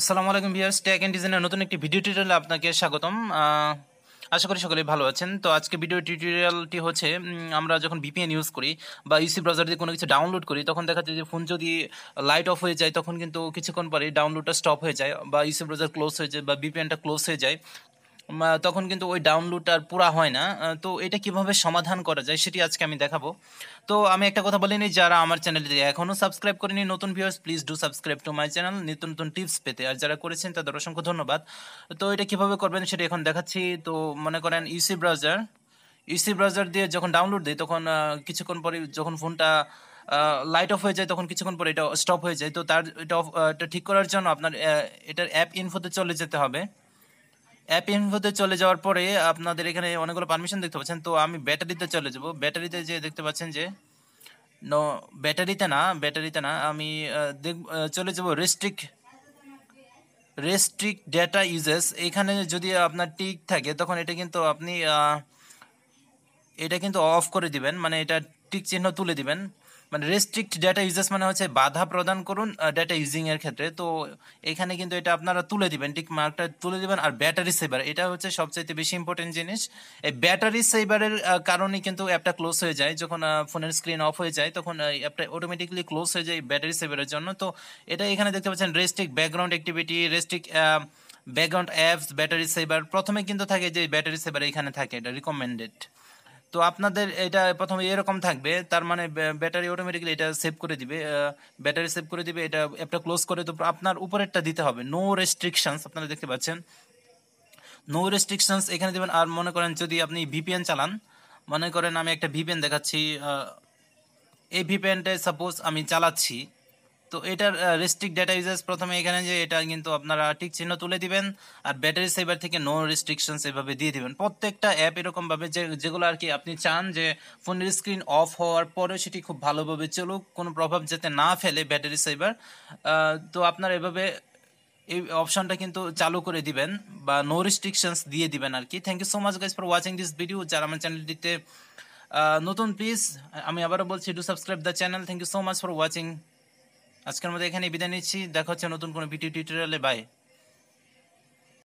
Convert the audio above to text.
আসসালামু আলাইকুম viewers take and ডিজাইনের নতুন একটি ভিডিও টিউটোরিয়ালে আপনাকে স্বাগতম আশা করি সকলেই ভালো আছেন তো আজকে ভিডিও টিউটোরিয়ালটি হচ্ছে আমরা যখন বিপিএন ইউজ করি বা ইউসি ব্রাউজার দিয়ে কোনো কিছু ডাউনলোড করি তখন দেখা যায় যে ফোন যদি লাইট অফ হয়ে যায় তখন কিন্তু কিছুক্ষণ পরে ডাউনলোডটা স্টপ হয়ে যায় বা ইউসি ব্রাউজার ক্লোজ হয়ে যায় বা বিপিএনটা ক্লোজ হয়ে যায় তখন কিন্তু ওই ডাউনলোড আর পুরা হয় না তো এটা কিভাবে সমাধান করা যায় সেটি আজকে আমি দেখাবো তো আমি একটা কথা বলিনি যারা আমার চ্যানেলটি এখনও সাবস্ক্রাইব করেনি নতুন viewers please do subscribe to my channel নতুন নতুন টিপস পেতে আর যারা করেছেন তাদের অসংখ্য ধন্যবাদ তো এটা কিভাবে করবেন সেটা এখন দেখাচ্ছি তো মনে করেন ইউসি ব্রাউজার ইউসি ব্রাউজার দিয়ে যখন ডাউনলোড দিই তখন কিছুক্ষণ পরে যখন ফোনটা লাইট অফ হয়ে যায় তখন কিছুক্ষণ পরে এটা স্টপ হয়ে যায় তো তার এটা ঠিক করার জন্য আপনার এটার অ্যাপ ইনফোতে চলে যেতে হবে অ্যাপ ইনফোতে চলে যাওয়ার পরে আপনাদের এখানে অনেকগুলো পারমিশন দেখতে পাচ্ছেন তো আমি ব্যাটারিতে চলে যাব ব্যাটারিতে যে দেখতে পাচ্ছেন যে নো ব্যাটারিতে না ব্যাটারিতে না আমি চলে যাব রেস্ট্রিক রেস্ট্রিক্ট ডেটা ইউজেস এখানে যদি আপনার টিক থাকে তখন এটা কিন্তু আপনি এটা কিন্তু অফ করে দিবেন মানে এটা টিক চিহ্ন তুলে দিবেন মানে রেস্ট্রিক্ট ডেটা ইউজেস মানে হচ্ছে বাধা প্রদান করুন ডেটা ইউজিং এর ক্ষেত্রে তো এখানে কিন্তু এটা আপনারা তুলে দিবেন টিক মার্কটা তুলে দিবেন আর ব্যাটারি সেভার এটা হচ্ছে সবচেয়ে বেশি ইম্পর্টেন্ট জিনিস এই ব্যাটারি সেভারের কারণে কিন্তু অ্যাপটা ক্লোজ হয়ে যায় যখন ফোনের স্ক্রিন অফ হয়ে যায় তখন অ্যাপটা অটোমেটিকলি ক্লোজ হয়ে যায় ব্যাটারি সেভারের জন্য তো এটা এখানে দেখতে পাচ্ছেন restrict background activity restrict background apps battery saver প্রথমে কিন্তু থাকে যে ব্যাটারি সেভার এখানে থাকে এটা রিকমেন্ডেড তো আপনাদের এটা প্রথমে এরকম থাকবে তার মানে ব্যাটারি অটোমেটিক্যালি এটা সেভ করে দিবে ব্যাটারি সেভ করে দিবে এটা অ্যাপটা ক্লোজ করে তো আপনার উপরেরটা দিতে হবে নো রেস্ট্রিকশনস আপনারা দেখতে পাচ্ছেন নো রেস্ট্রিকশনস এখানে দেবেন আর মনে করেন যদি আপনি ভিপিএন চালান মনে করেন আমি একটা ভিপিএন দেখাচ্ছি এই ভিপিএনটা সাপোজ আমি চালাচ্ছি তো এটার রেস্ট্রিক ডেটা ইউজার্স প্রথমে এখানে যে এটা কিন্তু আপনারা ঠিক চিহ্ন তুলে দিবেন আর ব্যাটারি সেভার থেকে নো রেস্ট্রিকশন এভাবে দিয়ে দিবেন প্রত্যেকটা অ্যাপ এরকমভাবে যে যেগুলো আর কি আপনি চান যে ফোনের স্ক্রিন অফ হওয়ার পরে সেটি খুব ভালোভাবে চলুক কোনো প্রভাব যাতে না ফেলে ব্যাটারি সেভার তো আপনার এভাবে এই অপশনটা কিন্তু চালু করে দিবেন বা নো রেস্ট্রিকশনস দিয়ে দিবেন আর কি thank you so much guys for watching this video যারা আমার চ্যানেলটিতে নতুন প্লিজ আমি আবারও বলছি do subscribe the channel thank you so much for watching আজকের মধ্যে এখানে বিদায় নিচ্ছি দেখা হচ্ছে নতুন কোনো ভিডিও টিউটোরিয়ালে বাই